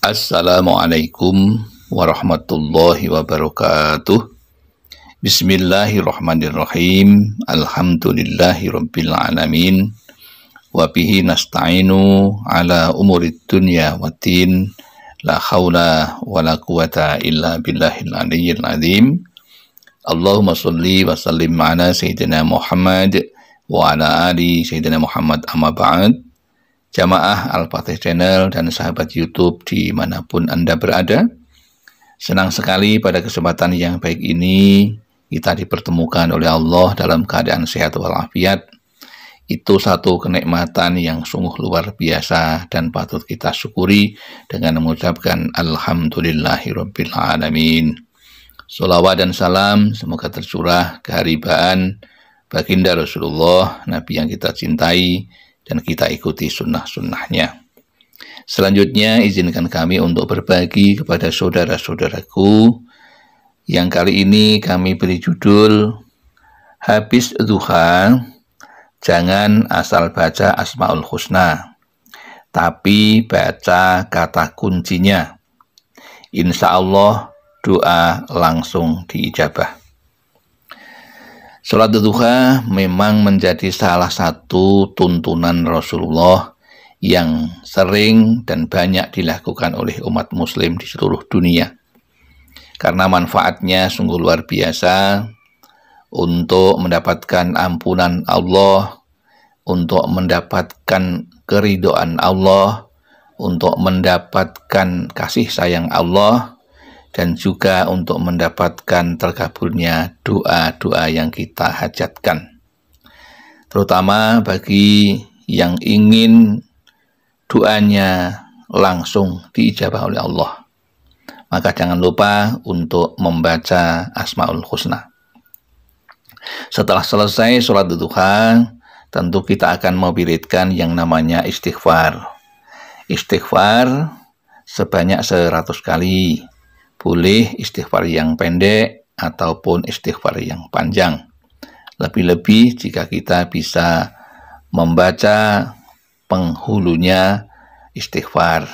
Assalamualaikum warahmatullahi wabarakatuh. Bismillahirrahmanirrahim. Alhamdulillahi rabbil alamin. Wa bihi nasta'inu ala umurid dunya watin. La hawla wa la quwata illa billahil aliyyil azim. Allahumma salli wa sallim ala sayyidina Muhammad wa ala ali sayyidina Muhammad amma ba'd jamaah Al-Fatih Channel dan sahabat YouTube dimanapun Anda berada. Senang sekali pada kesempatan yang baik ini kita dipertemukan oleh Allah dalam keadaan sehat walafiat. Itu satu kenikmatan yang sungguh luar biasa dan patut kita syukuri dengan mengucapkan Alhamdulillahirrabbilalamin. Salawat dan salam semoga tercurah keharibaan baginda Rasulullah, Nabi yang kita cintai, dan kita ikuti sunnah-sunnahnya. Selanjutnya, izinkan kami untuk berbagi kepada saudara-saudaraku yang kali ini kami beri judul Habis Duha, Jangan Asal Baca Asma'ul Husna, tapi baca kata kuncinya. Insya Allah doa langsung diijabah. Sholat duha memang menjadi salah satu tuntunan Rasulullah yang sering dan banyak dilakukan oleh umat muslim di seluruh dunia. Karena manfaatnya sungguh luar biasa untuk mendapatkan ampunan Allah, untuk mendapatkan keridoan Allah, untuk mendapatkan kasih sayang Allah, dan juga untuk mendapatkan terkabulnya doa-doa yang kita hajatkan. Terutama bagi yang ingin doanya langsung diijabah oleh Allah. Maka jangan lupa untuk membaca Asmaul Husna. Setelah selesai sholat duha, tentu kita akan memiritkan yang namanya istighfar. Istighfar sebanyak 100 kali. Boleh istighfar yang pendek ataupun istighfar yang panjang. Lebih-lebih jika kita bisa membaca penghulunya istighfar.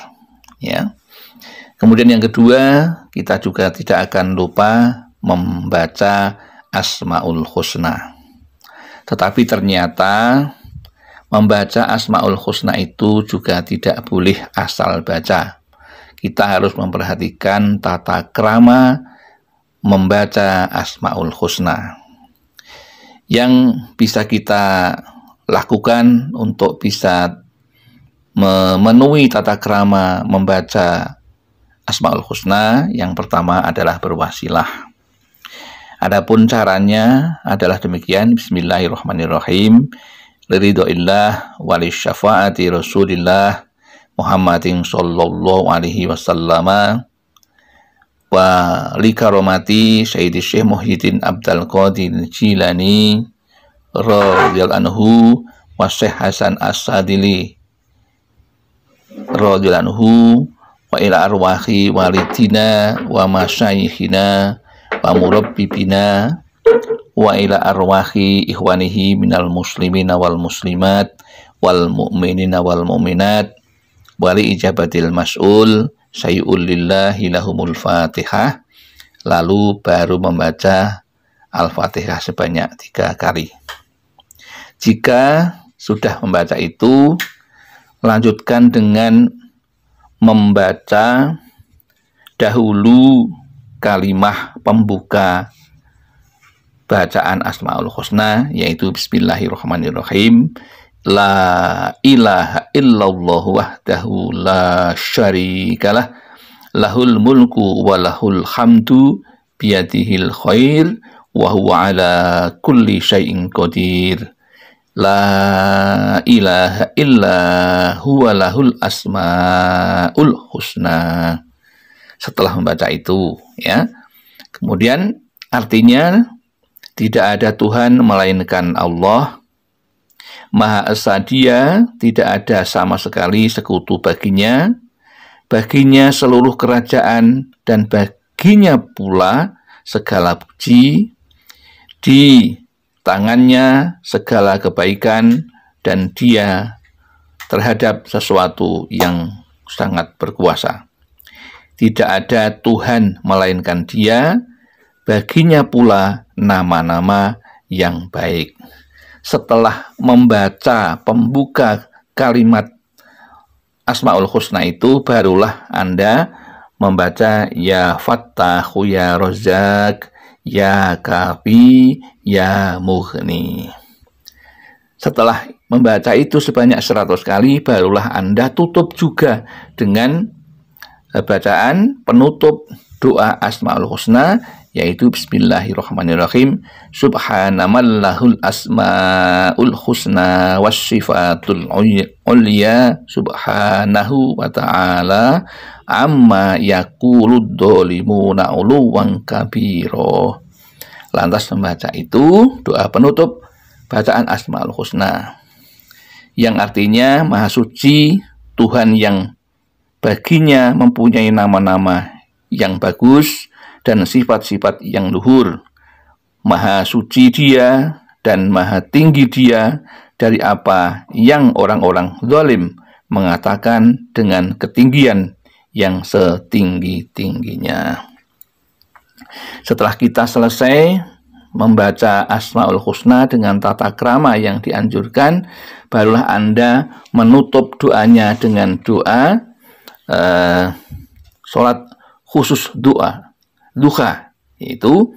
Ya. Kemudian yang kedua, kita juga tidak akan lupa membaca Asmaul Husna. Tetapi ternyata membaca Asmaul Husna itu juga tidak boleh asal baca kita harus memperhatikan tata krama membaca Asmaul Husna. Yang bisa kita lakukan untuk bisa memenuhi tata krama membaca Asmaul Husna yang pertama adalah berwasilah. Adapun caranya adalah demikian Bismillahirrahmanirrahim Liridu'illah, wali syafaati Rasulillah Muhammadin sallallahu alaihi wasallama wa likaromati Sayyidi Syekh Muhyiddin Abdul Qadir Jilani radhiyallahu anhu wa Syekh Hasan As-Sadili radhiyallahu anhu wa ila arwahi walidina wa masyayikhina wa murabbibina wa ila arwahi ikhwanihi minal muslimina wal muslimat wal mu'minina wal mu'minat wali ijabatil mas'ul sayyul lillahi lahumul fatihah lalu baru membaca al-fatihah sebanyak tiga kali jika sudah membaca itu lanjutkan dengan membaca dahulu kalimah pembuka bacaan Asmaul Husna yaitu Bismillahirrahmanirrahim La ilaha illallah wahdahu la syarikalah lahul mulku wa lahul hamdu biyadihil khair wa huwa ala kulli syai'in qadir. La ilaha illa huwa lahul asma'ul husna. Setelah membaca itu, ya. Kemudian artinya tidak ada Tuhan melainkan Allah Maha Esa dia, tidak ada sama sekali sekutu baginya. Baginya seluruh kerajaan dan baginya pula segala puji. Di tangannya segala kebaikan dan dia terhadap sesuatu yang sangat berkuasa. Tidak ada Tuhan melainkan dia, baginya pula nama-nama yang baik setelah membaca pembuka kalimat Asmaul Husna itu barulah Anda membaca ya Fattahu ya Rozak ya Kafi ya muhni Setelah membaca itu sebanyak 100 kali barulah Anda tutup juga dengan Eh, bacaan penutup doa Asmaul Husna yaitu Bismillahirrahmanirrahim Subhanamallahul asmaul husna wasifatul ulya subhanahu wa ta'ala amma yakulud dolimuna wang kabiro lantas membaca itu doa penutup bacaan Asmaul Husna yang artinya Maha Suci Tuhan yang baginya mempunyai nama-nama yang bagus dan sifat-sifat yang luhur. Maha suci dia dan maha tinggi dia dari apa yang orang-orang zalim mengatakan dengan ketinggian yang setinggi-tingginya. Setelah kita selesai membaca Asmaul Husna dengan tata krama yang dianjurkan, barulah Anda menutup doanya dengan doa Eh, sholat khusus doa duha yaitu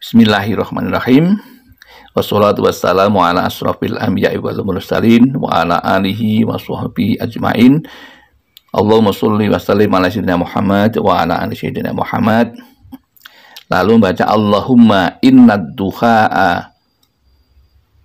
Bismillahirrahmanirrahim Wassalatu wassalamu ala asrafil anbiya'i wal mursalin wa ala alihi wa sahbihi ajmain Allahumma salli wa sallim ala sayyidina Muhammad wa ala ali sayyidina Muhammad Lalu baca Allahumma inna duha'a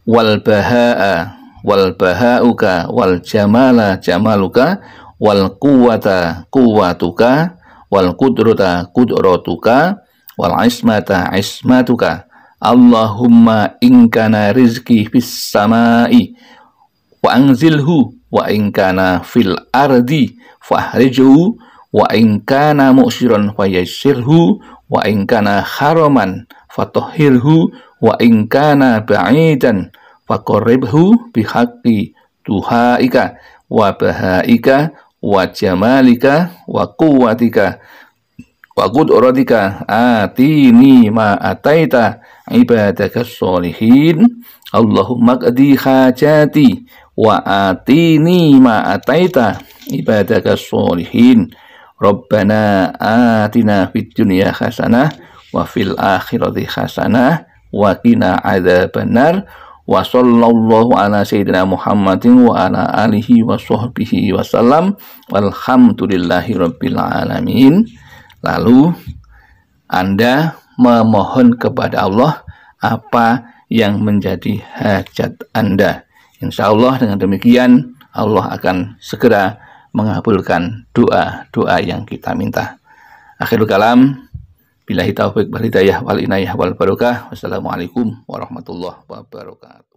wal baha'a wal baha'uka wal jamala jamaluka wal kuwata kuwatuka wal kudrota kudrotuka wal ismata ismatuka Allahumma inkana rizki fis samai wa anzilhu wa inkana fil ardi fahrijhu wa inkana mu'siran fayassirhu wa inkana haraman fatahhirhu wa inkana ba'idan faqarribhu bihaqi tuhaika wa bahaika wa jamalika wa quwwatika wa qudratika atini ma ataita ibadaka sholihin Allahumma qdi hajati wa atini ma ataita ibadaka sholihin Rabbana atina fid dunya hasanah wa fil akhirati hasanah wa qina adzabannar wa sallallahu ala sayyidina Muhammadin wa ala alihi wa sahbihi wa sallam walhamdulillahi rabbil alamin lalu Anda memohon kepada Allah apa yang menjadi hajat Anda insya Allah dengan demikian Allah akan segera mengabulkan doa-doa yang kita minta akhirul kalam Bila kita wal hidayah wal inayah wal barokah. Wassalamualaikum warahmatullahi wabarakatuh.